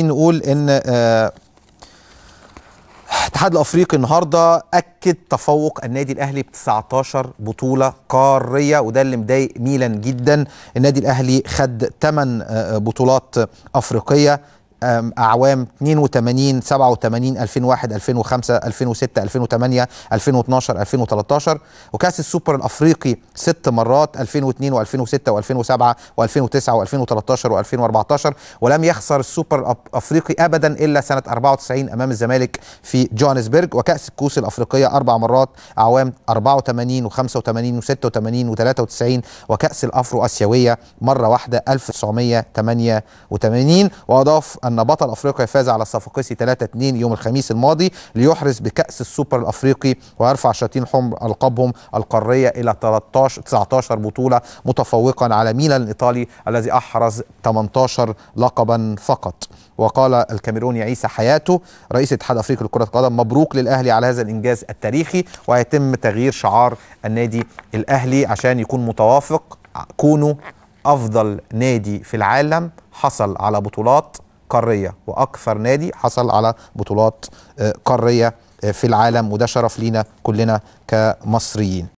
نقول ان الاتحاد آه، الافريقي النهارده اكد تفوق النادي الاهلي ب 19 بطوله قاريه وده اللي مضايق ميلان جدا النادي الاهلي خد 8 آه، بطولات افريقيه اعوام 82 87 2001 2005 2006 2008 2012 2013 وكاس السوبر الافريقي ست مرات 2002 و2006 و2007 و2009 و2013 و2014 ولم يخسر السوبر الافريقي ابدا الا سنه 94 امام الزمالك في جوهانسبرج وكاس الكؤوس الافريقيه اربع مرات اعوام 84 و85 و86 و93 وكاس الافرو اسيويه مره واحده 1988 واضاف أن بطل أفريقيا فاز على الصفاقسي 3-2 يوم الخميس الماضي ليحرز بكأس السوبر الأفريقي ويرفع شياطين حمر ألقابهم القارية إلى 13 19 بطولة متفوقا على ميلان الإيطالي الذي أحرز 18 لقبا فقط وقال الكاميروني عيسى حياته رئيس اتحاد افريقيا لكره القدم مبروك للاهلي على هذا الانجاز التاريخي وهيتم تغيير شعار النادي الاهلي عشان يكون متوافق كونوا افضل نادي في العالم حصل على بطولات قاريه واكثر نادي حصل على بطولات آه، قاريه آه، في العالم وده شرف لينا كلنا كمصريين